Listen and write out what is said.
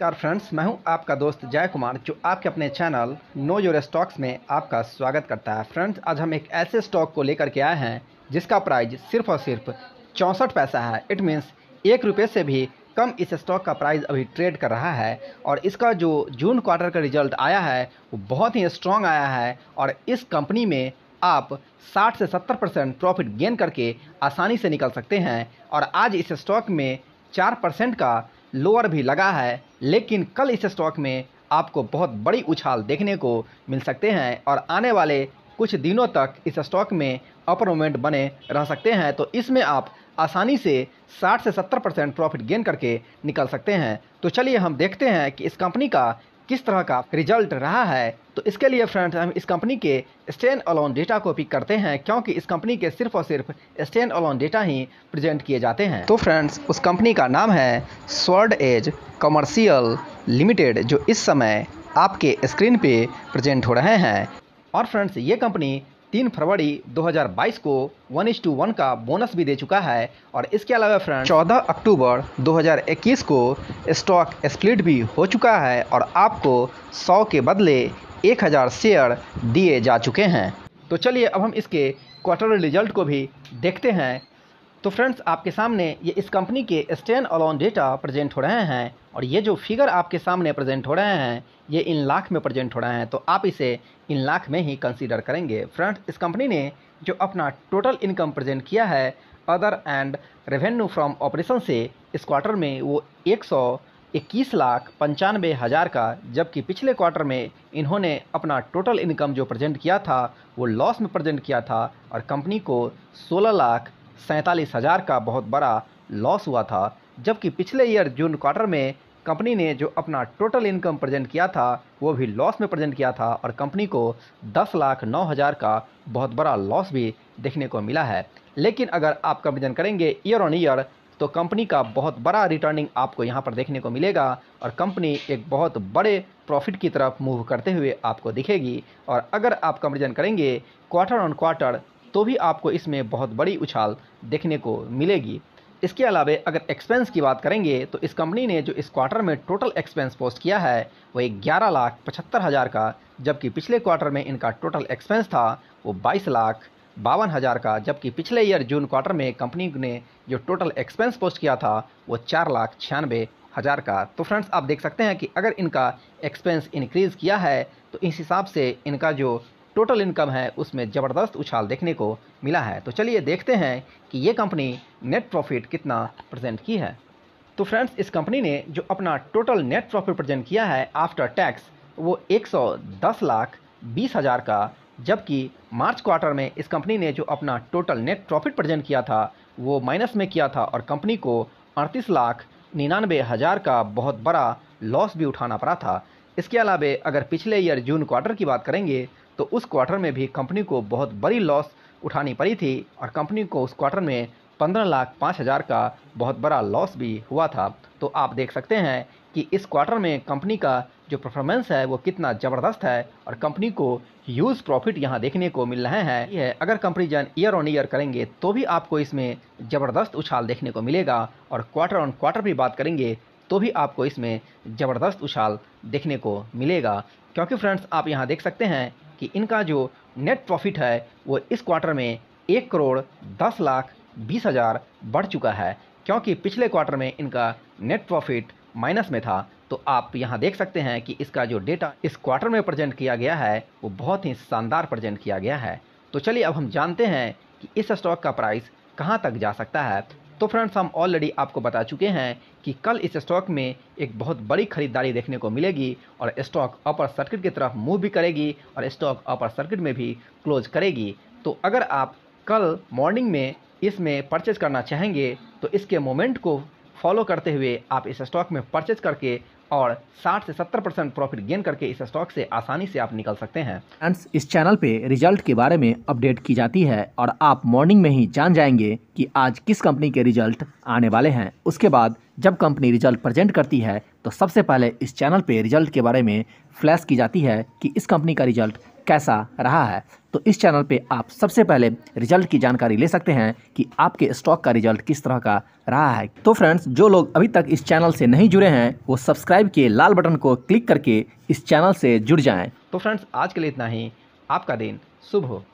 नमस्कार फ्रेंड्स मैं हूं आपका दोस्त जय कुमार जो आपके अपने चैनल नो योर स्टॉक्स में आपका स्वागत करता है फ्रेंड्स आज हम एक ऐसे स्टॉक को लेकर के आए हैं जिसका प्राइस सिर्फ और सिर्फ चौंसठ पैसा है इट मीन्स एक रुपये से भी कम इस स्टॉक का प्राइस अभी ट्रेड कर रहा है और इसका जो जून क्वार्टर का रिजल्ट आया है वो बहुत ही स्ट्रॉन्ग आया है और इस कंपनी में आप 60 से 70 परसेंट प्रॉफिट गेन करके आसानी से निकल सकते हैं और आज इस स्टॉक में चार परसेंट का लोअर भी लगा है लेकिन कल इस स्टॉक में आपको बहुत बड़ी उछाल देखने को मिल सकते हैं और आने वाले कुछ दिनों तक इस स्टॉक में अपर मोमेंट बने रह सकते हैं तो इसमें आप आसानी से 60 से 70 परसेंट प्रॉफिट गेन करके निकल सकते हैं तो चलिए हम देखते हैं कि इस कंपनी का किस तरह का रिजल्ट रहा है तो इसके लिए फ्रेंड्स हम इस कंपनी के स्टैंड अलोन डेटा को पिक करते हैं क्योंकि इस कंपनी के सिर्फ और सिर्फ स्टैंड अलोन डेटा ही प्रेजेंट किए जाते हैं तो फ्रेंड्स उस कंपनी का नाम है स्वर्ड एज कमर्शियल लिमिटेड जो इस समय आपके स्क्रीन पे प्रेजेंट हो रहे हैं और फ्रेंड्स ये कंपनी तीन फरवरी 2022 को वन इज टू वन का बोनस भी दे चुका है और इसके अलावा फ्रेंड चौदह अक्टूबर 2021 को स्टॉक स्प्लिट भी हो चुका है और आपको 100 के बदले 1000 शेयर दिए जा चुके हैं तो चलिए अब हम इसके क्वार्टर रिजल्ट को भी देखते हैं तो फ्रेंड्स आपके सामने ये इस कंपनी के स्टैंड अलोन डेटा प्रेजेंट हो रहे हैं और ये जो फिगर आपके सामने प्रेजेंट हो रहे हैं ये इन लाख में प्रेजेंट हो रहे हैं तो आप इसे इन लाख में ही कंसीडर करेंगे फ्रेंड्स इस कंपनी ने जो अपना टोटल इनकम प्रेजेंट किया है other and revenue from operation से इस क्वार्टर में वो एक सौ इक्कीस लाख पंचानवे हज़ार का जबकि पिछले क्वार्टर में इन्होंने अपना टोटल इनकम जो प्रेजेंट किया था वो लॉस में प्रेजेंट किया था और कंपनी को सोलह लाख सैंतालीस हज़ार का बहुत बड़ा लॉस हुआ था जबकि पिछले ईयर जून क्वार्टर में कंपनी ने जो अपना टोटल इनकम प्रेजेंट किया था वो भी लॉस में प्रेजेंट किया था और कंपनी को दस लाख नौ हज़ार का बहुत बड़ा लॉस भी देखने को मिला है लेकिन अगर आप कंपेरिजन करेंगे ईयर ऑन ईयर तो कंपनी का बहुत बड़ा रिटर्निंग आपको यहाँ पर देखने को मिलेगा और कंपनी एक बहुत बड़े प्रॉफिट की तरफ मूव करते हुए आपको दिखेगी और अगर आप कंपेरिजन करेंगे क्वार्टर ऑन क्वार्टर तो भी आपको इसमें बहुत बड़ी उछाल देखने को मिलेगी इसके अलावा अगर एक्सपेंस की बात करेंगे तो इस कंपनी ने जो इस क्वार्टर में टोटल एक्सपेंस पोस्ट किया है वह ग्यारह लाख पचहत्तर हज़ार का जबकि पिछले क्वार्टर में इनका टोटल एक्सपेंस था वो बाईस लाख बावन हज़ार का जबकि पिछले ईयर जून क्वार्टर में कंपनी ने जो टोटल एक्सपेंस पोस्ट किया था वो चार लाख छियानवे हज़ार का तो फ्रेंड्स आप देख सकते हैं कि अगर इनका एक्सपेंस इनक्रीज किया है तो इस हिसाब से इनका जो टोटल इनकम है उसमें ज़बरदस्त उछाल देखने को मिला है तो चलिए देखते हैं कि ये कंपनी नेट प्रॉफिट कितना प्रजेंट की है तो फ्रेंड्स इस कंपनी ने जो अपना टोटल नेट प्रॉफिट प्रजेंट किया है आफ्टर टैक्स वो एक लाख बीस हज़ार का जबकि मार्च क्वार्टर में इस कंपनी ने जो अपना टोटल नेट प्रॉफिट प्रजेंट किया था वो माइनस में किया था और कंपनी को अड़तीस लाख निन्यानवे हज़ार का बहुत बड़ा लॉस भी उठाना पड़ा था इसके अलावा अगर पिछले ईयर जून क्वार्टर की बात करेंगे तो उस क्वार्टर में भी कंपनी को बहुत बड़ी लॉस उठानी पड़ी थी और कंपनी को उस क्वार्टर में पंद्रह लाख पाँच हज़ार का बहुत बड़ा लॉस भी हुआ था तो आप देख सकते हैं कि इस क्वार्टर में कंपनी का जो परफॉर्मेंस है वो कितना ज़बरदस्त है और कंपनी को ह्यूज प्रॉफिट यहाँ देखने को मिल रहे हैं यह अगर कंपेरिजन ईयर ऑन ईयर करेंगे तो भी आपको इसमें ज़बरदस्त उछाल देखने को मिलेगा और क्वार्टर ऑन क्वार्टर भी बात करेंगे तो भी आपको इसमें ज़बरदस्त उछाल देखने को मिलेगा क्योंकि फ्रेंड्स आप यहाँ देख सकते हैं कि इनका जो नेट प्रॉफिट है वो इस क्वार्टर में एक करोड़ दस लाख बीस हज़ार बढ़ चुका है क्योंकि पिछले क्वार्टर में इनका नेट प्रॉफिट माइनस में था तो आप यहाँ देख सकते हैं कि इसका जो डेटा इस क्वार्टर में प्रजेंट किया गया है वो बहुत ही शानदार प्रजेंट किया गया है तो चलिए अब हम जानते हैं कि इस स्टॉक का प्राइस कहाँ तक जा सकता है तो फ्रेंड्स हम ऑलरेडी आपको बता चुके हैं कि कल इस स्टॉक में एक बहुत बड़ी खरीदारी देखने को मिलेगी और स्टॉक अपर सर्किट की तरफ मूव भी करेगी और स्टॉक अपर सर्किट में भी क्लोज करेगी तो अगर आप कल मॉर्निंग में इसमें परचेज करना चाहेंगे तो इसके मोमेंट को फॉलो करते हुए आप इस स्टॉक में परचेज करके और 60 से 70 परसेंट प्रॉफिट गेन करके इस स्टॉक से आसानी से आप निकल सकते हैं फ्रेंड्स इस चैनल पे रिजल्ट के बारे में अपडेट की जाती है और आप मॉर्निंग में ही जान जाएंगे कि आज किस कंपनी के रिजल्ट आने वाले हैं उसके बाद जब कंपनी रिजल्ट प्रेजेंट करती है तो सबसे पहले इस चैनल पे रिजल्ट के बारे में फ्लैश की जाती है कि इस कंपनी का रिजल्ट कैसा रहा है तो इस चैनल पे आप सबसे पहले रिजल्ट की जानकारी ले सकते हैं कि आपके स्टॉक का रिजल्ट किस तरह का रहा है तो फ्रेंड्स जो लोग अभी तक इस चैनल से नहीं जुड़े हैं वो सब्सक्राइब के लाल बटन को क्लिक करके इस चैनल से जुड़ जाएँ तो फ्रेंड्स आज के लिए इतना ही आपका दिन शुभ हो